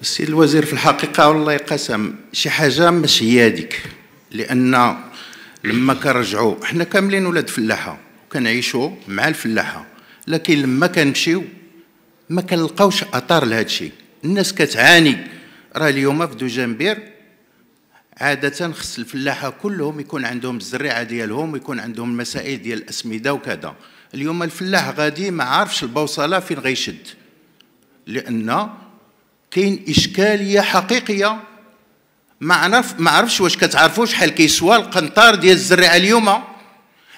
السيد الوزير في الحقيقة والله قسم شي حاجة ماشي هي هذيك لأن لما كنرجعوا حنا كاملين ولاد فلاحة وكنعيشوا مع الفلاحة لكن لما كنمشيو ما كنلقاوش أثار لهذا الشيء الناس كتعاني راه اليوم في دوجنبير عادة خص الفلاحة كلهم يكون عندهم الزريعة ديالهم ويكون عندهم المسائل ديال الأسمدة وكذا اليوم الفلاح غادي ما عارفش البوصلة فين غيشد لأن كاين اشكاليه حقيقيه ما عرف ما عرفش واش كتعرفوا شحال كيسوى القنطار ديال الزريعه اليوم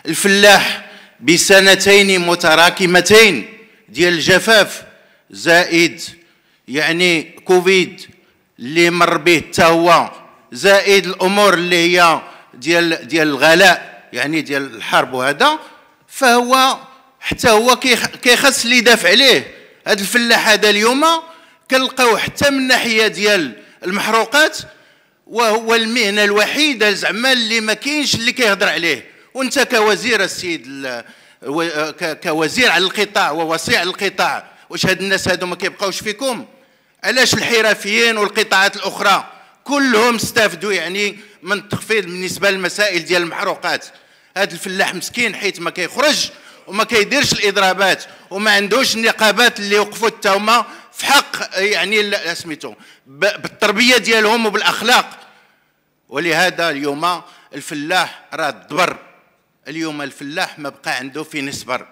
الفلاح بسنتين متراكمتين ديال الجفاف زائد يعني كوفيد اللي مر به حتى هو زائد الامور اللي هي ديال ديال الغلاء يعني ديال الحرب وهذا فهو حتى هو كيخص اللي يدافع عليه هذا الفلاح هذا اليوم كنلقاو حتى من ناحيه ديال المحروقات وهو المهنه الوحيده زعما اللي ما كاينش اللي كيهضر عليه وانت كوزير السيد كوزير على القطاع ووصيع على القطاع واش هاد الناس هادو ما كيبقاوش فيكم علاش الحرفيين والقطاعات الاخرى كلهم استافدوا يعني من التخفيض بالنسبه للمسائل ديال المحروقات هذا الفلاح مسكين حيت ما كيخرج وما كيديرش الاضرابات وما عندوش النقابات اللي وقفوا حتى في حق يعني سميتو بالتربيه ديالهم وبالاخلاق ولهذا اليوم الفلاح راه ضبر اليوم الفلاح ما بقى عنده فين يصبر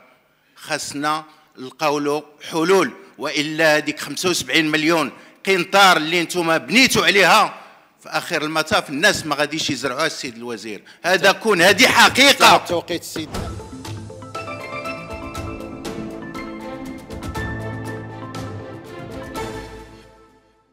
خاصنا نلقاو له حلول والا هذيك 75 مليون قنطار اللي انتم بنيتوا عليها في اخر المطاف الناس ما غاديش يزرعوها السيد الوزير هذا طيب. كون هذه حقيقه التوقيت طيب، السيد